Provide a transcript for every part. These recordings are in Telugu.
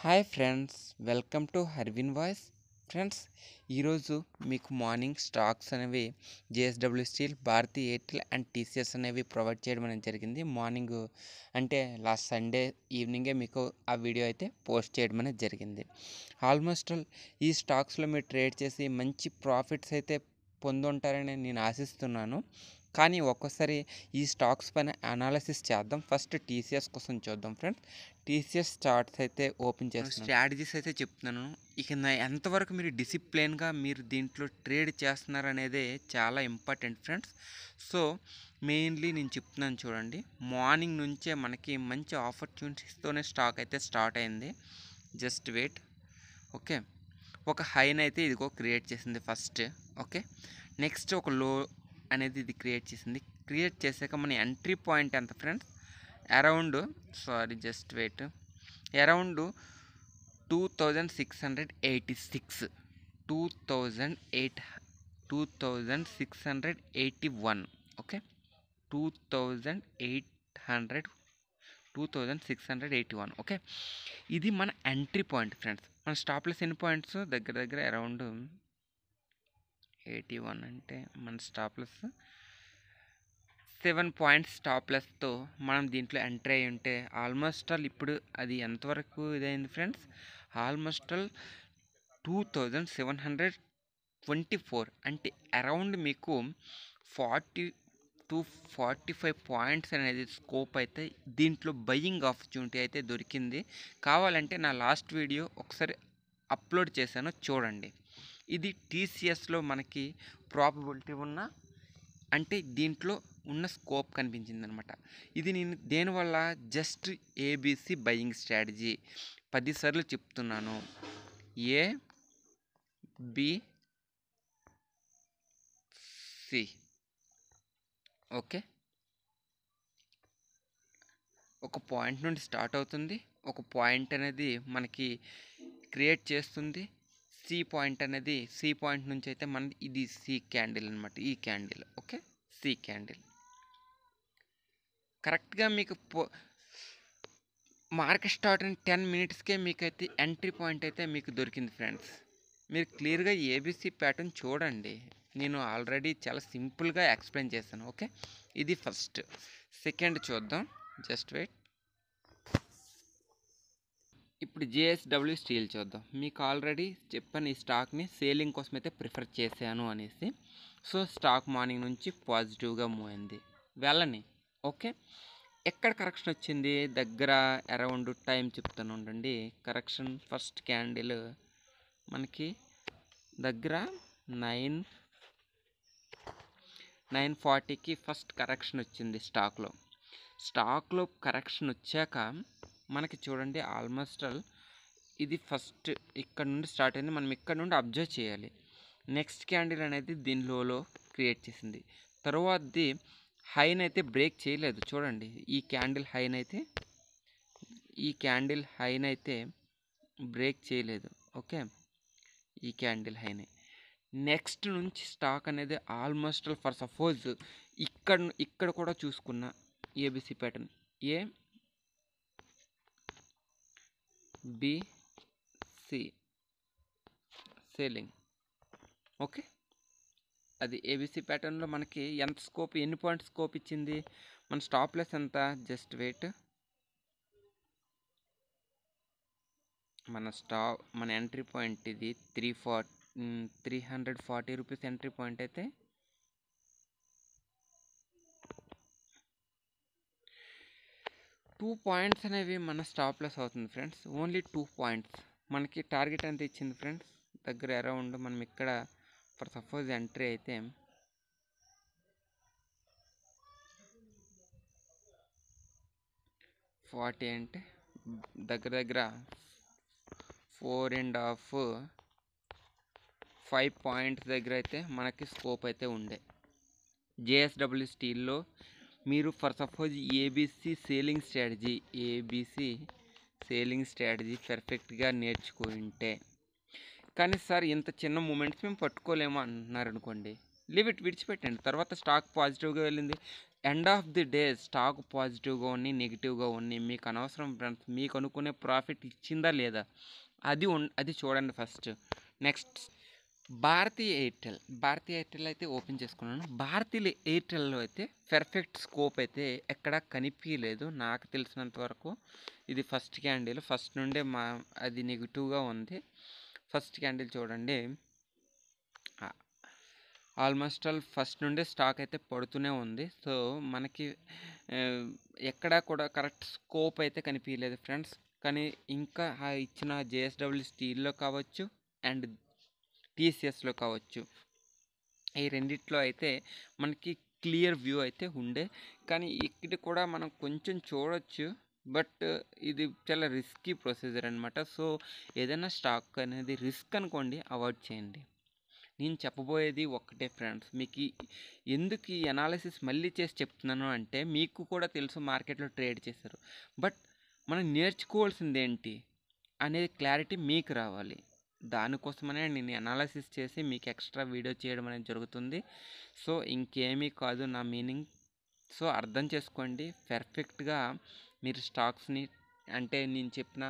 hi friends welcome to Harvin voice friends ఈరోజు మీకు మార్నింగ్ స్టాక్స్ అనేవి JSW steel Bharti Airtel and TCS అనేవి ప్రొవైడ్ చేయడం అనేది జరిగింది మార్నింగ్ అంటే లాస్ట్ సండే ఈవినింగే మీకు ఆ వీడియో అయితే పోస్ట్ చేయడం అనేది జరిగింది ఆల్మోస్ట్ ఆల్ ఈ స్టాక్స్లో మీరు ట్రేడ్ చేసి మంచి ప్రాఫిట్స్ అయితే పొందుంటారని నేను ఆశిస్తున్నాను కానీ ఒక్కోసారి ఈ స్టాక్స్ పైన అనాలిసిస్ చేద్దాం ఫస్ట్ టీసీఎస్ కోసం చూద్దాం ఫ్రెండ్స్ టీసీఎస్ చార్ట్స్ అయితే ఓపెన్ చేస్తున్నాను స్ట్రాటజీస్ అయితే చెప్తున్నాను ఇక ఎంతవరకు మీరు డిసిప్లిన్గా మీరు దీంట్లో ట్రేడ్ చేస్తున్నారు అనేది చాలా ఇంపార్టెంట్ ఫ్రెండ్స్ సో మెయిన్లీ నేను చెప్తున్నాను చూడండి మార్నింగ్ నుంచే మనకి మంచి ఆపర్చునిటీస్తోనే స్టాక్ అయితే స్టార్ట్ అయింది జస్ట్ వెయిట్ ఓకే ఒక హైన్ అయితే ఇదిగో క్రియేట్ చేసింది ఫస్ట్ ఓకే నెక్స్ట్ ఒక లో అనేది ఇది క్రియేట్ చేసింది క్రియేట్ చేశాక మన ఎంట్రీ పాయింట్ ఎంత friends around sorry just wait around two thousand six hundred eighty six two thousand eight two thousand six hundred eighty one okay two thousand eight hundred two thousand six hundred eighty one okay ఇది మన ఎంట్రీ పాయింట్ ఫ్రెండ్స్ మన స్టాప్లెస్ ఎన్ని పాయింట్స్ దగ్గర దగ్గర అరౌండ్ ఎయిటీ వన్ అంటే మన స్టాప్ లెస్ సెవెన్ పాయింట్స్ స్టాప్లెస్తో లెస్తో మనం దీంట్లో ఎంటర్ అయ్యి ఉంటే ఆల్మోస్ట్ ఆల్ ఇప్పుడు అది ఎంతవరకు ఇదైంది friends almost all two thousand seven hundred twenty four అంటే అరౌండ్ మీకు forty two forty five points అనేది స్కోప్ అయితే దీంట్లో బయ్యింగ్ ఆపర్చునిటీ అయితే దొరికింది కావాలంటే నా లాస్ట్ వీడియో ఒకసారి అప్లోడ్ చేశాను చూడండి ఇది టీసీఎస్లో మనకి ప్రాబబిలిటీ ఉన్న అంటే దీంట్లో ఉన్న స్కోప్ కనిపించింది అనమాట ఇది నేను దేనివల్ల జస్ట్ ఏబీసీ బయింగ్ స్ట్రాటజీ పదిసార్లు చెప్తున్నాను ఏ బి సి ఓకే ఒక పాయింట్ నుండి స్టార్ట్ అవుతుంది ఒక పాయింట్ అనేది మనకి క్రియేట్ చేస్తుంది సి పాయింట్ అనేది సి పాయింట్ నుంచి అయితే మనది ఇది సి క్యాండిల్ అనమాట ఈ క్యాండిల్ ఓకే సి క్యాండిల్ కరెక్ట్గా మీకు పో మార్కెట్ స్టార్ట్ అయిన టెన్ మినిట్స్కే మీకైతే ఎంట్రీ పాయింట్ అయితే మీకు దొరికింది ఫ్రెండ్స్ మీరు క్లియర్గా ఏబీసీ ప్యాటర్న్ చూడండి నేను ఆల్రెడీ చాలా సింపుల్గా ఎక్స్ప్లెయిన్ చేశాను ఓకే ఇది ఫస్ట్ సెకండ్ చూద్దాం జస్ట్ వెయిట్ ఇప్పుడు జేఎస్డబ్ల్యూ స్టీల్ చూద్దాం మీకు ఆల్రెడీ చెప్పాను ఈ స్టాక్ని సేలింగ్ కోసం అయితే ప్రిఫర్ చేశాను అనేసి సో స్టాక్ మార్నింగ్ నుంచి పాజిటివ్గా మూవ్ అయింది వెళ్ళని ఓకే ఎక్కడ కరెక్షన్ వచ్చింది దగ్గర అరౌండ్ టైం చెప్తాను ఉండండి కరెక్షన్ ఫస్ట్ క్యాండిల్ మనకి దగ్గర నైన్ నైన్ ఫార్టీకి ఫస్ట్ కరెక్షన్ వచ్చింది స్టాక్లో స్టాక్లో కరెక్షన్ వచ్చాక మనకి చూడండి ఆల్మోస్ట్ ఆల్ ఇది ఫస్ట్ ఇక్కడ నుండి స్టార్ట్ అయింది మనం ఇక్కడ నుండి అబ్జర్వ్ చేయాలి నెక్స్ట్ క్యాండిల్ అనేది దీనిలోలో క్రియేట్ చేసింది తర్వాతది హైన్ అయితే బ్రేక్ చేయలేదు చూడండి ఈ క్యాండిల్ హైన్ అయితే ఈ క్యాండిల్ హైన్ అయితే బ్రేక్ చేయలేదు ఓకే ఈ క్యాండిల్ హైనే నెక్స్ట్ నుంచి స్టాక్ అనేది ఆల్మోస్ట్ ఫర్ సపోజ్ ఇక్కడ ఇక్కడ కూడా చూసుకున్న ABC pattern A B selling okay అది ఏబిసి ప్యాటర్న్లో మనకి ఎంత స్కోప్ ఎన్ని పాయింట్ స్కోప్ ఇచ్చింది మన స్టాప్ లెస్ ఎంత జస్ట్ వెయిట్ మన స్టా మన ఎంట్రీ పాయింట్ ఇది three four three hundred forty rupees entry point అయితే టూ పాయింట్స్ అనేవి మన స్టాప్ లెస్ అవుతుంది ఫ్రెండ్స్ ఓన్లీ టూ పాయింట్స్ మనకి టార్గెట్ అంత ఇచ్చింది ఫ్రెండ్స్ దగ్గర అరౌండ్ మనం ఇక్కడ ఫర్ సపోజ్ ఎంట్రీ అయితే ఫార్టీ అంటే దగ్గర దగ్గర four and half five points దగ్గర అయితే మనకి స్కోప్ అయితే ఉండే జేఎస్డబ్ల్యూ స్టీల్లో మీరు for suppose ABC selling strategy ABC selling strategy పర్ఫెక్ట్గా నేర్చుకుంటే ఉంటే కానీ సార్ ఇంత చిన్న మూమెంట్స్ మేము పట్టుకోలేము అంటున్నారు అనుకోండి లిమిట్ విడిచిపెట్టండి తర్వాత స్టాక్ పాజిటివ్గా వెళ్ళింది end of the day stock పాజిటివ్గా ఉన్నాయి నెగిటివ్గా ఉన్నాయి మీకు అనవసరం ఫ్రెండ్స్ మీకు అనుకునే ప్రాఫిట్ ఇచ్చిందా లేదా అది అది చూడండి first next Bharatiya Airtel Bharti Airtel అయితే ఓపెన్ చేసుకున్నాను భారతీయ ఎయిర్టెల్లో అయితే పెర్ఫెక్ట్ స్కోప్ అయితే ఎక్కడ కనిపించలేదు నాకు తెలిసినంత వరకు ఇది ఫస్ట్ క్యాండిల్ ఫస్ట్ నుండే మా అది నెగిటివ్గా ఉంది ఫస్ట్ క్యాండిల్ చూడండి ఆల్మోస్ట్ ఆల్ ఫస్ట్ నుండే స్టాక్ అయితే పడుతూనే ఉంది సో మనకి ఎక్కడా కూడా కరెక్ట్ స్కోప్ అయితే కనిపించలేదు ఫ్రెండ్స్ కానీ ఇంకా ఇచ్చిన జేఎస్డబ్ల్యూ స్టీల్లో కావచ్చు అండ్ టీసీఎస్లో కావచ్చు ఈ రెండిట్లో అయితే మనకి క్లియర్ వ్యూ అయితే ఉండే కానీ ఇక్కడ కూడా మనం కొంచెం చూడొచ్చు బట్ ఇది చాలా రిస్కీ ప్రొసీజర్ అనమాట సో ఏదైనా స్టాక్ అనేది రిస్క్ అనుకోండి అవాయిడ్ చేయండి నేను చెప్పబోయేది ఒక్కటే ఫ్రెండ్స్ మీకు ఎందుకు ఈ అనాలిసిస్ మళ్ళీ చేసి చెప్తున్నాను అంటే మీకు కూడా తెలుసు మార్కెట్లో ట్రేడ్ చేశారు బట్ మనం నేర్చుకోవాల్సింది ఏంటి అనేది క్లారిటీ మీకు రావాలి దానికోసమనే నేను అనాలసిస్ చేసి మీకు ఎక్స్ట్రా వీడియో చేయడం అనేది జరుగుతుంది సో ఇంకేమీ కాదు నా మీనింగ్ సో అర్థం చేసుకోండి పెర్ఫెక్ట్గా మీరు స్టాక్స్ని అంటే నేను చెప్పిన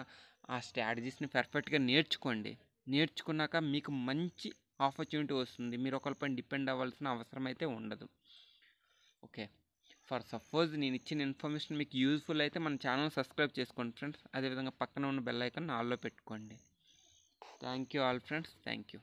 ఆ స్ట్రాటజీస్ని పర్ఫెక్ట్గా నేర్చుకోండి నేర్చుకున్నాక మీకు మంచి ఆపర్చునిటీ వస్తుంది మీరు ఒకరిపైన డిపెండ్ అవ్వాల్సిన అవసరం అయితే ఉండదు ఓకే ఫర్ సపోజ్ నేను ఇచ్చిన ఇన్ఫర్మేషన్ మీకు యూజ్ఫుల్ అయితే మన ఛానల్ సబ్స్క్రైబ్ చేసుకోండి ఫ్రెండ్స్ అదేవిధంగా పక్కన ఉన్న బెల్ ఐకాన్ ఆల్లో పెట్టుకోండి thank you all friends thank you